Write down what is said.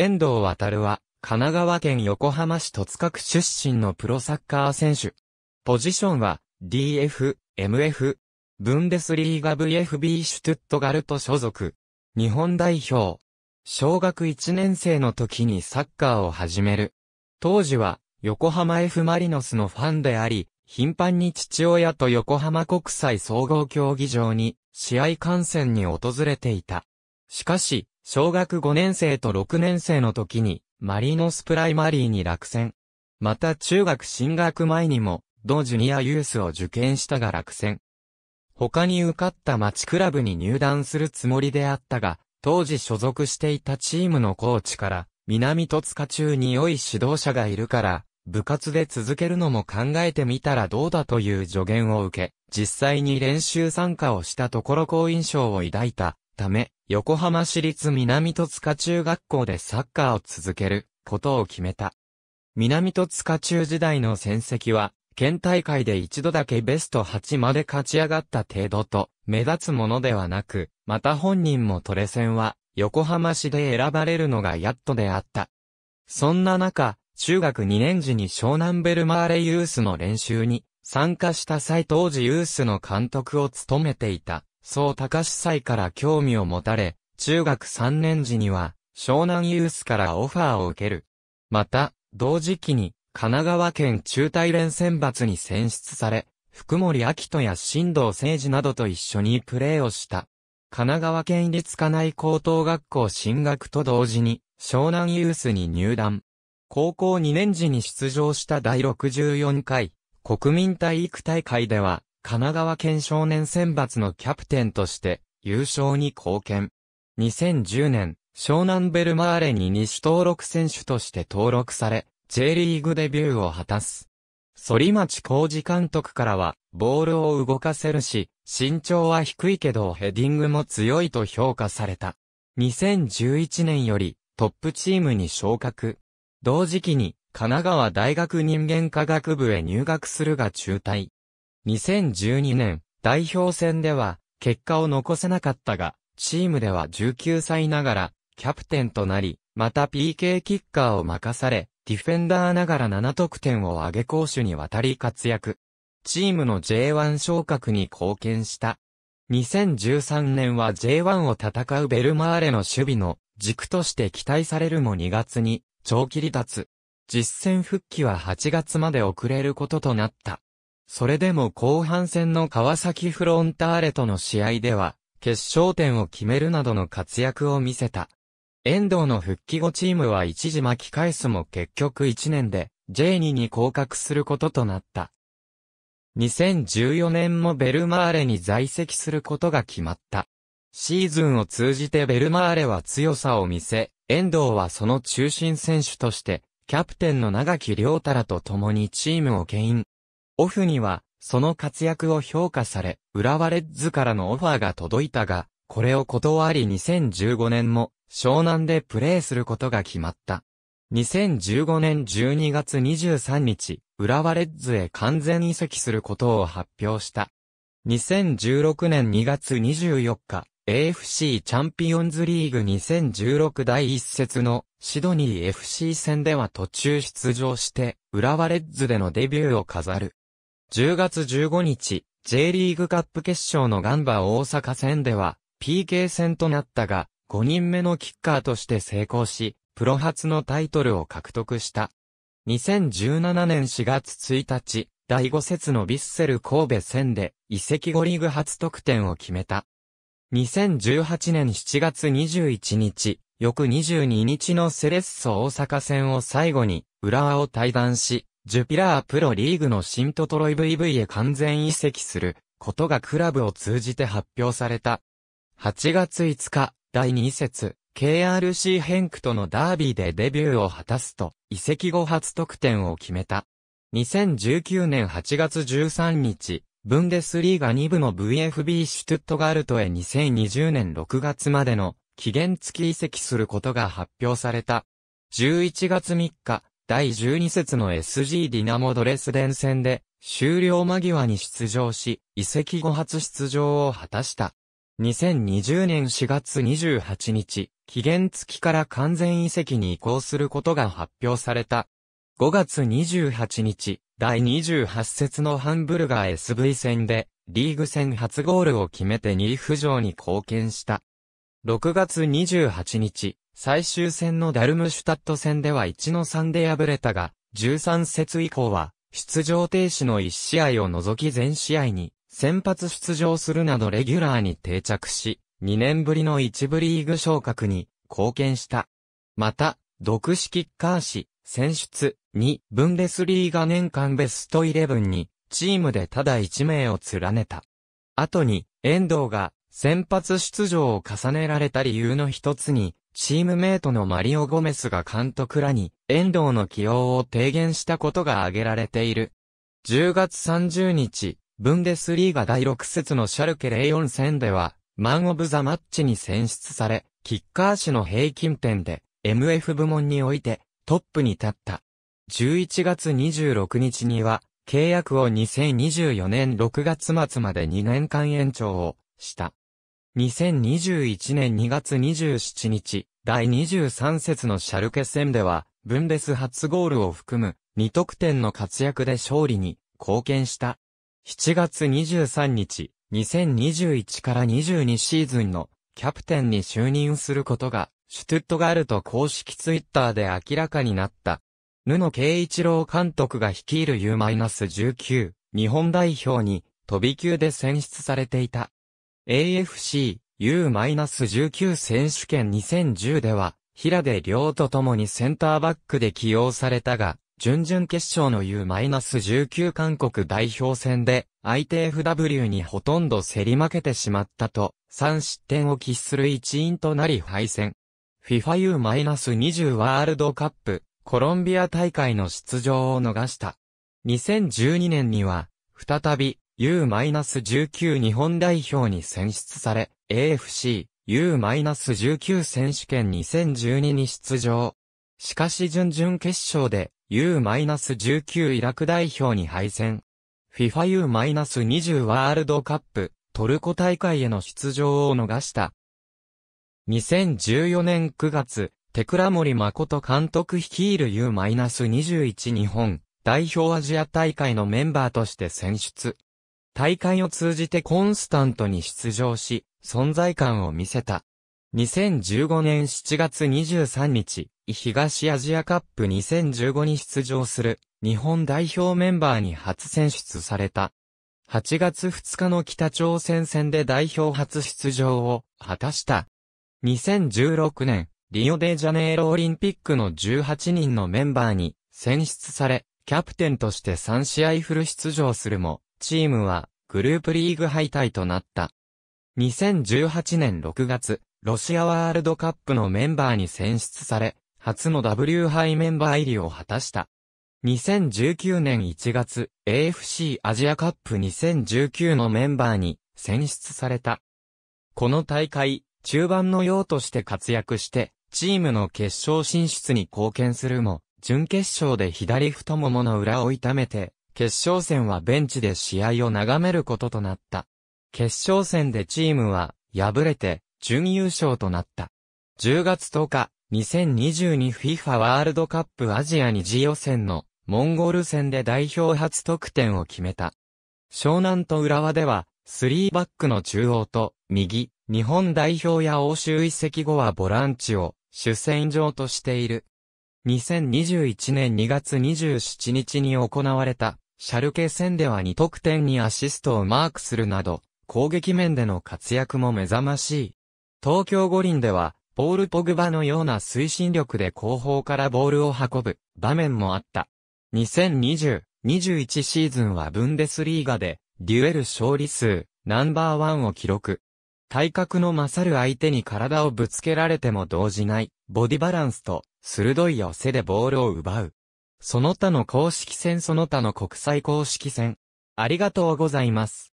遠藤航は、神奈川県横浜市戸塚区出身のプロサッカー選手。ポジションは、DF、MF、ブンデスリーガ VFB シュトゥットガルト所属。日本代表。小学1年生の時にサッカーを始める。当時は、横浜 F マリノスのファンであり、頻繁に父親と横浜国際総合競技場に、試合観戦に訪れていた。しかし、小学5年生と6年生の時に、マリノスプライマリーに落選。また中学進学前にも、同ジュニアユースを受験したが落選。他に受かった町クラブに入団するつもりであったが、当時所属していたチームのコーチから、南戸塚中に良い指導者がいるから、部活で続けるのも考えてみたらどうだという助言を受け、実際に練習参加をしたところ好印象を抱いたため、横浜市立南戸塚中学校でサッカーを続けることを決めた。南戸塚中時代の戦績は、県大会で一度だけベスト8まで勝ち上がった程度と、目立つものではなく、また本人もトレセンは、横浜市で選ばれるのがやっとであった。そんな中、中学2年時に湘南ベルマーレユースの練習に参加した際当時ユースの監督を務めていたそう高司祭から興味を持たれ、中学3年時には、湘南ユースからオファーを受ける。また、同時期に、神奈川県中大連選抜に選出され、福森明人や新藤誠二などと一緒にプレーをした。神奈川県立家内高等学校進学と同時に、湘南ユースに入団。高校2年時に出場した第64回、国民体育大会では、神奈川県少年選抜のキャプテンとして優勝に貢献。2010年、湘南ベルマーレに西登録選手として登録され、J リーグデビューを果たす。反町浩二監督からは、ボールを動かせるし、身長は低いけどヘディングも強いと評価された。2011年より、トップチームに昇格。同時期に、神奈川大学人間科学部へ入学するが中退。2012年、代表戦では、結果を残せなかったが、チームでは19歳ながら、キャプテンとなり、また PK キッカーを任され、ディフェンダーながら7得点を挙げ攻守にわたり活躍。チームの J1 昇格に貢献した。2013年は J1 を戦うベルマーレの守備の軸として期待されるも2月に長期離脱。実戦復帰は8月まで遅れることとなった。それでも後半戦の川崎フロンターレとの試合では、決勝点を決めるなどの活躍を見せた。遠藤の復帰後チームは一時巻き返すも結局1年で J2 に降格することとなった。2014年もベルマーレに在籍することが決まった。シーズンを通じてベルマーレは強さを見せ、遠藤はその中心選手として、キャプテンの長木良太らと共にチームを牽引。オフには、その活躍を評価され、浦和レッズからのオファーが届いたが、これを断り2015年も、湘南でプレーすることが決まった。2015年12月23日、浦和レッズへ完全移籍することを発表した。2016年2月24日、AFC チャンピオンズリーグ2016第一節のシドニー FC 戦では途中出場して、浦和レッズでのデビューを飾る。10月15日、J リーグカップ決勝のガンバ大阪戦では、PK 戦となったが、5人目のキッカーとして成功し、プロ初のタイトルを獲得した。2017年4月1日、第5節のビッセル神戸戦で、移籍後リーグ初得点を決めた。2018年7月21日、翌22日のセレッソ大阪戦を最後に、浦和を退団し、ジュピラープロリーグの新トトロイ VV へ完全移籍することがクラブを通じて発表された。8月5日、第2節、KRC ヘンクとのダービーでデビューを果たすと、移籍後初得点を決めた。2019年8月13日、ブンデスリーガ2部の VFB シュトゥットガルトへ2020年6月までの期限付き移籍することが発表された。11月3日、第12節の SG ディナモドレスデン戦で、終了間際に出場し、移籍後初出場を果たした。2020年4月28日、期限付きから完全移籍に移行することが発表された。5月28日、第28節のハンブルガー SV 戦で、リーグ戦初ゴールを決めて2位浮上に貢献した。6月28日、最終戦のダルムシュタット戦では1の3で敗れたが、13節以降は、出場停止の1試合を除き全試合に、先発出場するなどレギュラーに定着し、2年ぶりの1部リーグ昇格に貢献した。また、独式キッカー氏、選出、2、ブンデスリーガ年間ベストイレブンに、チームでただ1名を連ねた。後に、遠藤が、先発出場を重ねられた理由の一つに、チームメイトのマリオ・ゴメスが監督らに、遠藤の起用を提言したことが挙げられている。10月30日、ブンデスリーガ第6節のシャルケ04戦では、マン・オブ・ザ・マッチに選出され、キッカー氏の平均点で、MF 部門において、トップに立った。11月26日には、契約を2024年6月末まで2年間延長をした。2021年2月27日、第23節のシャルケ戦では、ブンデス初ゴールを含む2得点の活躍で勝利に貢献した。7月23日、2021から22シーズンのキャプテンに就任することが、シュトゥットガルト公式ツイッターで明らかになった。布野慶一郎監督が率いる U-19 日本代表に飛び級で選出されていた。AFC U-19 選手権2010では、平出両と共にセンターバックで起用されたが、準々決勝の U-19 韓国代表戦で、相手 f w にほとんど競り負けてしまったと、3失点を喫する一因となり敗戦。FIFAU-20 ワールドカップ、コロンビア大会の出場を逃した。2012年には、再び U-19 日本代表に選出され、AFC U-19 選手権2012に出場。しかし準々決勝で U-19 イラク代表に敗戦。FIFA U-20 ワールドカップトルコ大会への出場を逃した。2014年9月、テクラ森誠監督率いる U-21 日本代表アジア大会のメンバーとして選出。大会を通じてコンスタントに出場し、存在感を見せた。2015年7月23日、東アジアカップ2015に出場する日本代表メンバーに初選出された。8月2日の北朝鮮戦で代表初出場を果たした。2016年、リオデジャネイロオリンピックの18人のメンバーに選出され、キャプテンとして3試合フル出場するも、チームはグループリーグ敗退となった。2018年6月、ロシアワールドカップのメンバーに選出され、初の W 杯メンバー入りを果たした。2019年1月、AFC アジアカップ2019のメンバーに選出された。この大会、中盤の用として活躍して、チームの決勝進出に貢献するも、準決勝で左太ももの裏を痛めて、決勝戦はベンチで試合を眺めることとなった。決勝戦でチームは敗れて準優勝となった。10月10日、2022FIFA ワールドカップアジア2次予選のモンゴル戦で代表初得点を決めた。湘南と浦和では、3バックの中央と右、日本代表や欧州移籍後はボランチを主戦場としている。2021年2月27日に行われたシャルケ戦では2得点にアシストをマークするなど、攻撃面での活躍も目覚ましい。東京五輪では、ポール・ポグバのような推進力で後方からボールを運ぶ場面もあった。2020、21シーズンはブンデスリーガで、デュエル勝利数、ナンバーワンを記録。体格の勝る相手に体をぶつけられても動じない、ボディバランスと、鋭い寄せでボールを奪う。その他の公式戦その他の国際公式戦。ありがとうございます。